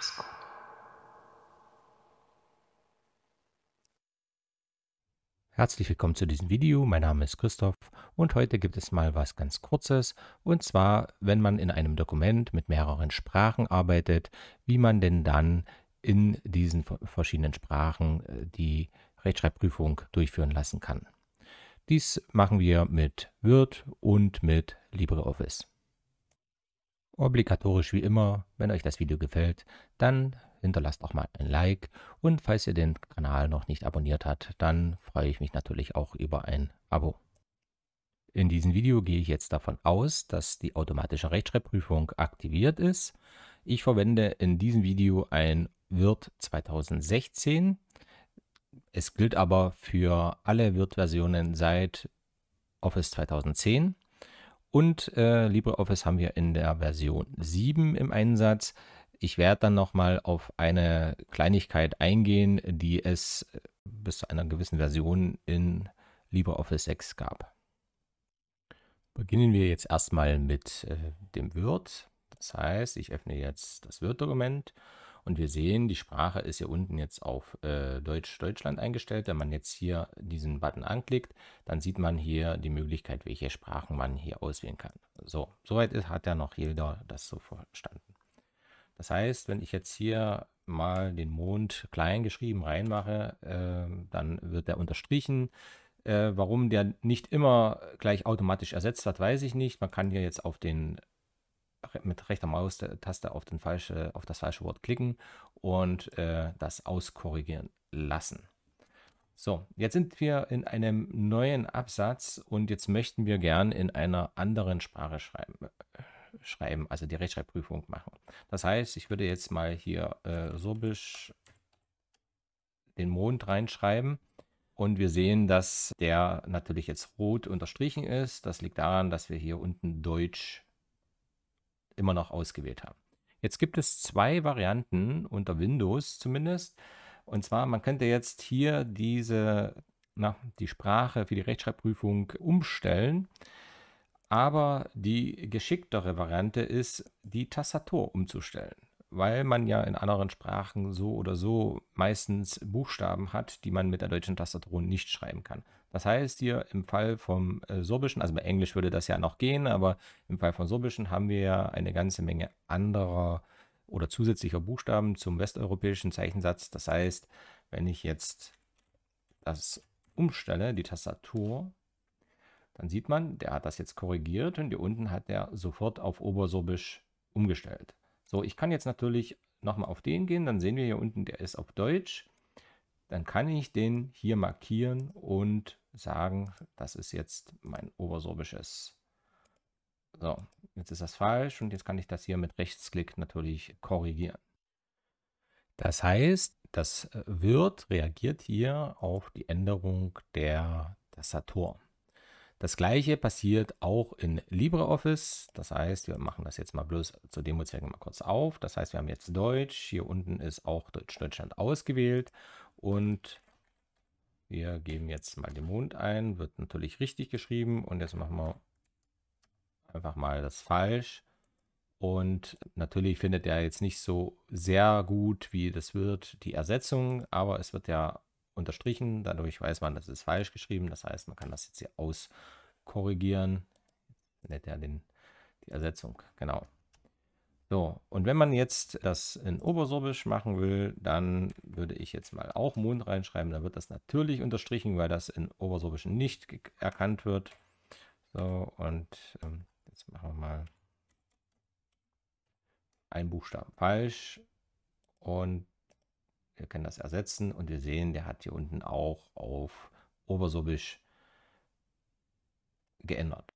Gottes Wort. Herzlich willkommen zu diesem Video, mein Name ist Christoph und heute gibt es mal was ganz kurzes und zwar, wenn man in einem Dokument mit mehreren Sprachen arbeitet, wie man denn dann in diesen verschiedenen Sprachen äh, die Rechtschreibprüfung durchführen lassen kann. Dies machen wir mit Word und mit LibreOffice. Obligatorisch wie immer, wenn euch das Video gefällt, dann hinterlasst auch mal ein Like und falls ihr den Kanal noch nicht abonniert habt, dann freue ich mich natürlich auch über ein Abo. In diesem Video gehe ich jetzt davon aus, dass die automatische Rechtschreibprüfung aktiviert ist. Ich verwende in diesem Video ein Wirt 2016. Es gilt aber für alle Wirt-Versionen seit Office 2010. Und äh, LibreOffice haben wir in der Version 7 im Einsatz. Ich werde dann nochmal auf eine Kleinigkeit eingehen, die es äh, bis zu einer gewissen Version in LibreOffice 6 gab. Beginnen wir jetzt erstmal mit äh, dem Word. Das heißt, ich öffne jetzt das Word-Dokument und wir sehen, die Sprache ist hier unten jetzt auf äh, Deutsch Deutschland eingestellt. Wenn man jetzt hier diesen Button anklickt, dann sieht man hier die Möglichkeit, welche Sprachen man hier auswählen kann. So, soweit ist, hat ja noch jeder das so verstanden. Das heißt, wenn ich jetzt hier mal den Mond klein geschrieben reinmache, äh, dann wird der unterstrichen. Äh, warum der nicht immer gleich automatisch ersetzt wird, weiß ich nicht. Man kann hier jetzt auf den mit rechter Maustaste auf, den falsche, auf das falsche Wort klicken und äh, das auskorrigieren lassen. So, jetzt sind wir in einem neuen Absatz und jetzt möchten wir gern in einer anderen Sprache schreiben, äh, schreiben also die Rechtschreibprüfung machen. Das heißt, ich würde jetzt mal hier äh, Sorbisch den Mond reinschreiben. Und wir sehen, dass der natürlich jetzt rot unterstrichen ist. Das liegt daran, dass wir hier unten Deutsch immer noch ausgewählt haben. Jetzt gibt es zwei Varianten unter Windows zumindest. Und zwar, man könnte jetzt hier diese, na, die Sprache für die Rechtschreibprüfung umstellen. Aber die geschicktere Variante ist, die Tastatur umzustellen, weil man ja in anderen Sprachen so oder so meistens Buchstaben hat, die man mit der deutschen Tastatur nicht schreiben kann. Das heißt hier im Fall vom äh, Sorbischen, also bei Englisch würde das ja noch gehen, aber im Fall von Sorbischen haben wir ja eine ganze Menge anderer oder zusätzlicher Buchstaben zum westeuropäischen Zeichensatz. Das heißt, wenn ich jetzt das umstelle, die Tastatur, dann sieht man, der hat das jetzt korrigiert und hier unten hat er sofort auf Obersorbisch umgestellt. So, ich kann jetzt natürlich nochmal auf den gehen, dann sehen wir hier unten, der ist auf Deutsch. Dann kann ich den hier markieren und sagen, das ist jetzt mein obersorbisches. So, jetzt ist das falsch und jetzt kann ich das hier mit Rechtsklick natürlich korrigieren. Das heißt, das äh, wird reagiert hier auf die Änderung der Tastatur. Das gleiche passiert auch in LibreOffice. Das heißt, wir machen das jetzt mal bloß zu Demozwecken mal kurz auf. Das heißt, wir haben jetzt Deutsch. Hier unten ist auch Deutsch Deutschland ausgewählt. Und wir geben jetzt mal den Mond ein, wird natürlich richtig geschrieben und jetzt machen wir einfach mal das falsch. Und natürlich findet er jetzt nicht so sehr gut, wie das wird, die Ersetzung, aber es wird ja unterstrichen. Dadurch weiß man, dass es falsch geschrieben. Das heißt, man kann das jetzt hier auskorrigieren. Findet er den, die Ersetzung, genau. So, und wenn man jetzt das in Obersorbisch machen will, dann würde ich jetzt mal auch Mond reinschreiben. Da wird das natürlich unterstrichen, weil das in Obersorbisch nicht erkannt wird. So, und ähm, jetzt machen wir mal einen Buchstaben falsch. Und wir können das ersetzen. Und wir sehen, der hat hier unten auch auf Obersorbisch geändert.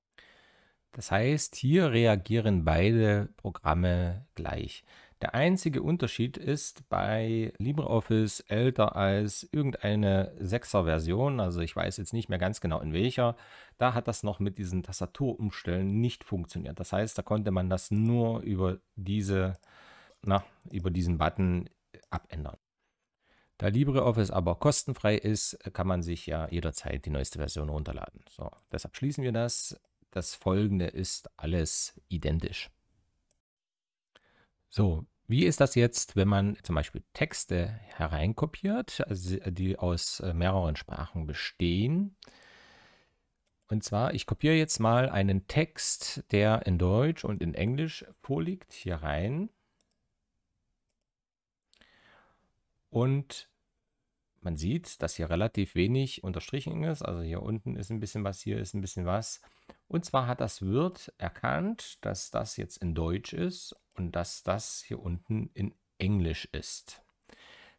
Das heißt, hier reagieren beide Programme gleich. Der einzige Unterschied ist bei LibreOffice älter als irgendeine 6er Version, also ich weiß jetzt nicht mehr ganz genau in welcher, da hat das noch mit diesen Tastaturumstellen nicht funktioniert. Das heißt, da konnte man das nur über diese na, über diesen Button abändern. Da LibreOffice aber kostenfrei ist, kann man sich ja jederzeit die neueste Version runterladen. So, deshalb schließen wir das das folgende ist alles identisch. So, wie ist das jetzt, wenn man zum Beispiel Texte hereinkopiert, also die aus äh, mehreren Sprachen bestehen? Und zwar, ich kopiere jetzt mal einen Text, der in Deutsch und in Englisch vorliegt, hier rein. Und man sieht, dass hier relativ wenig unterstrichen ist. Also hier unten ist ein bisschen was, hier ist ein bisschen was. Und zwar hat das Wirt erkannt, dass das jetzt in Deutsch ist und dass das hier unten in Englisch ist.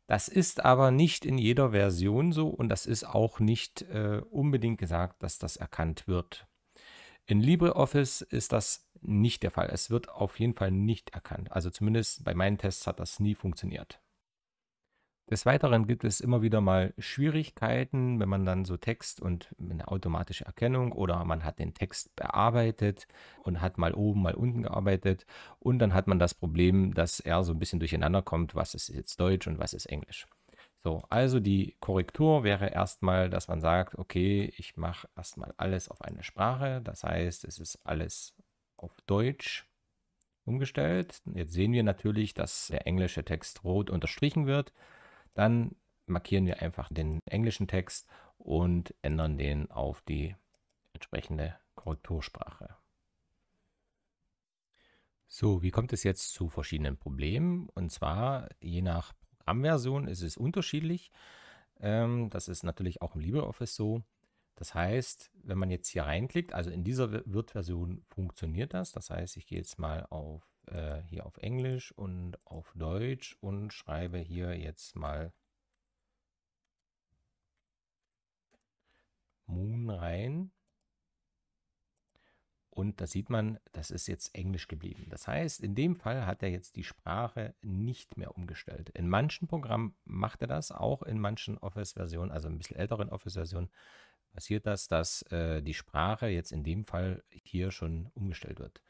Das ist aber nicht in jeder Version so und das ist auch nicht äh, unbedingt gesagt, dass das erkannt wird. In LibreOffice ist das nicht der Fall. Es wird auf jeden Fall nicht erkannt. Also zumindest bei meinen Tests hat das nie funktioniert. Des Weiteren gibt es immer wieder mal Schwierigkeiten, wenn man dann so Text und eine automatische Erkennung oder man hat den Text bearbeitet und hat mal oben, mal unten gearbeitet und dann hat man das Problem, dass er so ein bisschen durcheinander kommt, was ist jetzt Deutsch und was ist Englisch. So, also die Korrektur wäre erstmal, dass man sagt, okay, ich mache erstmal alles auf eine Sprache, das heißt, es ist alles auf Deutsch umgestellt. Jetzt sehen wir natürlich, dass der englische Text rot unterstrichen wird. Dann markieren wir einfach den englischen Text und ändern den auf die entsprechende Korrektursprache. So, wie kommt es jetzt zu verschiedenen Problemen? Und zwar, je nach Programmversion ist es unterschiedlich. Ähm, das ist natürlich auch im LibreOffice so. Das heißt, wenn man jetzt hier reinklickt, also in dieser Wirt-Version funktioniert das. Das heißt, ich gehe jetzt mal auf äh, hier auf Englisch und auf Deutsch und schreibe hier jetzt mal Moon rein. Und da sieht man, das ist jetzt Englisch geblieben. Das heißt, in dem Fall hat er jetzt die Sprache nicht mehr umgestellt. In manchen Programmen macht er das, auch in manchen Office-Versionen, also ein bisschen älteren Office-Versionen, passiert das, dass äh, die Sprache jetzt in dem Fall hier schon umgestellt wird.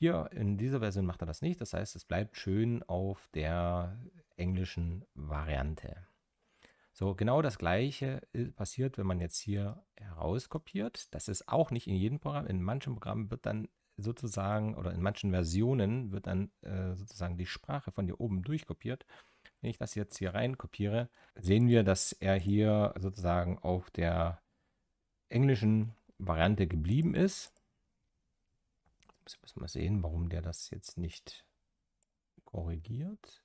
Hier in dieser Version macht er das nicht. Das heißt, es bleibt schön auf der englischen Variante. So, genau das gleiche passiert, wenn man jetzt hier herauskopiert. Das ist auch nicht in jedem Programm. In manchen Programmen wird dann sozusagen, oder in manchen Versionen wird dann äh, sozusagen die Sprache von hier oben durchkopiert. Wenn ich das jetzt hier rein kopiere, sehen wir, dass er hier sozusagen auf der englischen Variante geblieben ist muss müssen wir sehen, warum der das jetzt nicht korrigiert.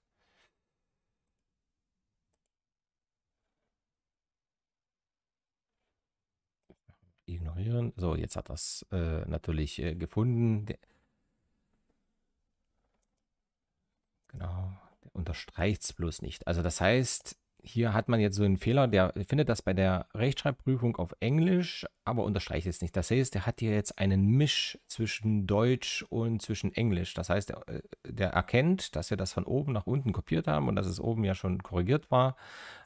Ignorieren. So, jetzt hat das äh, natürlich äh, gefunden. Der, genau, der unterstreicht es bloß nicht. Also das heißt, hier hat man jetzt so einen Fehler, der findet das bei der Rechtschreibprüfung auf Englisch, aber unterstreicht es nicht. Das heißt, der hat hier jetzt einen Misch zwischen Deutsch und zwischen Englisch. Das heißt, der, äh, der erkennt, dass wir das von oben nach unten kopiert haben und dass es oben ja schon korrigiert war.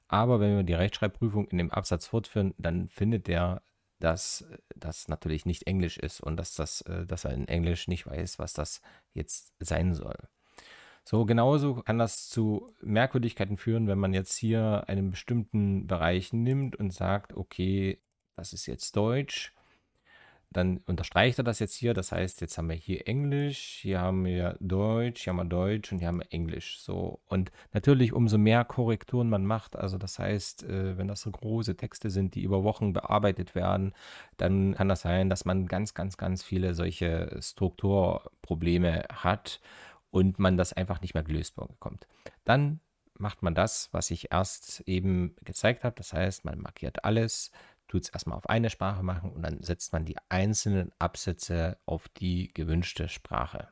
Aber wenn wir die Rechtschreibprüfung in dem Absatz fortführen, dann findet der, dass äh, das natürlich nicht Englisch ist und dass, das, äh, dass er in Englisch nicht weiß, was das jetzt sein soll. So genauso kann das zu Merkwürdigkeiten führen, wenn man jetzt hier einen bestimmten Bereich nimmt und sagt, okay, das ist jetzt Deutsch. Dann unterstreicht er das jetzt hier. Das heißt, jetzt haben wir hier Englisch, hier haben wir Deutsch, hier haben wir Deutsch und hier haben wir Englisch. So und natürlich umso mehr Korrekturen man macht. Also das heißt, äh, wenn das so große Texte sind, die über Wochen bearbeitet werden, dann kann das sein, dass man ganz, ganz, ganz viele solche Strukturprobleme hat und man das einfach nicht mehr gelöst bekommt. Dann macht man das, was ich erst eben gezeigt habe. Das heißt, man markiert alles, tut es erstmal auf eine Sprache machen und dann setzt man die einzelnen Absätze auf die gewünschte Sprache.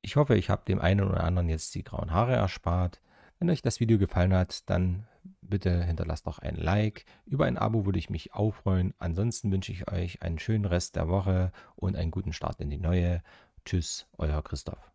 Ich hoffe, ich habe dem einen oder anderen jetzt die grauen Haare erspart. Wenn euch das Video gefallen hat, dann bitte hinterlasst doch ein Like. Über ein Abo würde ich mich auch freuen. Ansonsten wünsche ich euch einen schönen Rest der Woche und einen guten Start in die neue. Tschüss, euer Christoph.